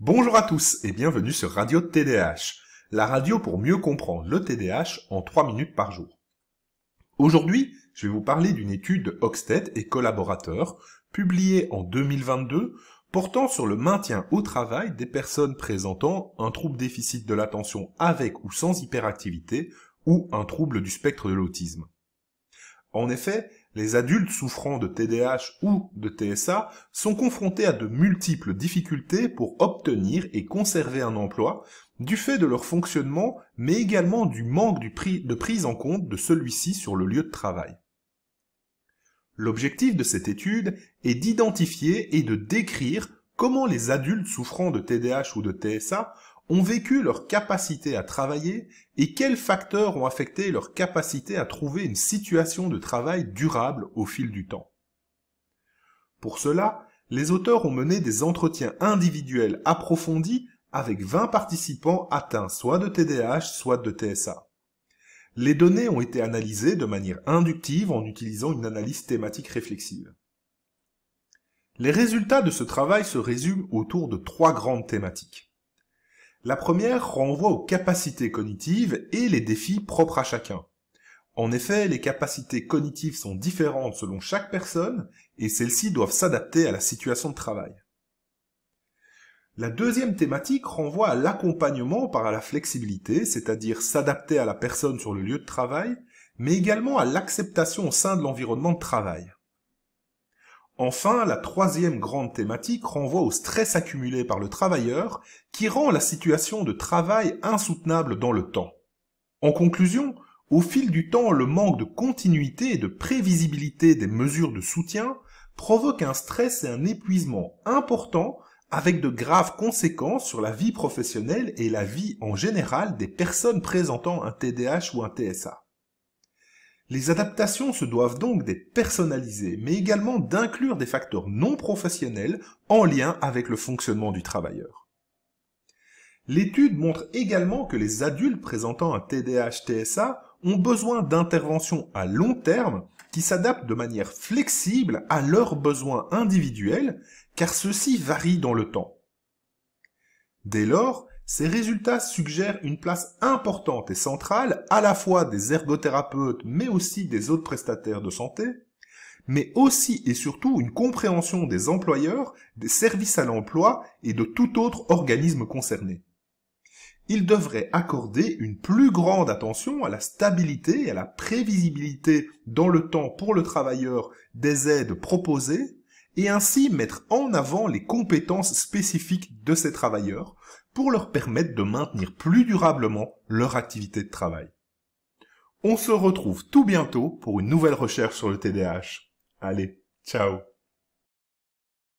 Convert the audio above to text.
Bonjour à tous et bienvenue sur Radio TDH, la radio pour mieux comprendre le TDH en 3 minutes par jour. Aujourd'hui, je vais vous parler d'une étude de Hoxted et collaborateurs publiée en 2022 portant sur le maintien au travail des personnes présentant un trouble déficit de l'attention avec ou sans hyperactivité ou un trouble du spectre de l'autisme. En effet, les adultes souffrant de TDAH ou de TSA sont confrontés à de multiples difficultés pour obtenir et conserver un emploi du fait de leur fonctionnement, mais également du manque de prise en compte de celui-ci sur le lieu de travail. L'objectif de cette étude est d'identifier et de décrire comment les adultes souffrant de TDAH ou de TSA ont vécu leur capacité à travailler et quels facteurs ont affecté leur capacité à trouver une situation de travail durable au fil du temps. Pour cela, les auteurs ont mené des entretiens individuels approfondis avec 20 participants atteints soit de TDAH, soit de TSA. Les données ont été analysées de manière inductive en utilisant une analyse thématique réflexive. Les résultats de ce travail se résument autour de trois grandes thématiques. La première renvoie aux capacités cognitives et les défis propres à chacun. En effet, les capacités cognitives sont différentes selon chaque personne et celles-ci doivent s'adapter à la situation de travail. La deuxième thématique renvoie à l'accompagnement par la flexibilité, c'est-à-dire s'adapter à la personne sur le lieu de travail, mais également à l'acceptation au sein de l'environnement de travail. Enfin, la troisième grande thématique renvoie au stress accumulé par le travailleur qui rend la situation de travail insoutenable dans le temps. En conclusion, au fil du temps, le manque de continuité et de prévisibilité des mesures de soutien provoque un stress et un épuisement importants avec de graves conséquences sur la vie professionnelle et la vie en général des personnes présentant un TDAH ou un TSA. Les adaptations se doivent donc d'être personnalisées, mais également d'inclure des facteurs non professionnels en lien avec le fonctionnement du travailleur. L'étude montre également que les adultes présentant un TDAH-TSA ont besoin d'interventions à long terme qui s'adaptent de manière flexible à leurs besoins individuels, car ceux-ci varient dans le temps. Dès lors, ces résultats suggèrent une place importante et centrale à la fois des ergothérapeutes mais aussi des autres prestataires de santé, mais aussi et surtout une compréhension des employeurs, des services à l'emploi et de tout autre organisme concerné. Ils devraient accorder une plus grande attention à la stabilité et à la prévisibilité dans le temps pour le travailleur des aides proposées et ainsi mettre en avant les compétences spécifiques de ces travailleurs pour leur permettre de maintenir plus durablement leur activité de travail. On se retrouve tout bientôt pour une nouvelle recherche sur le TDAH. Allez, ciao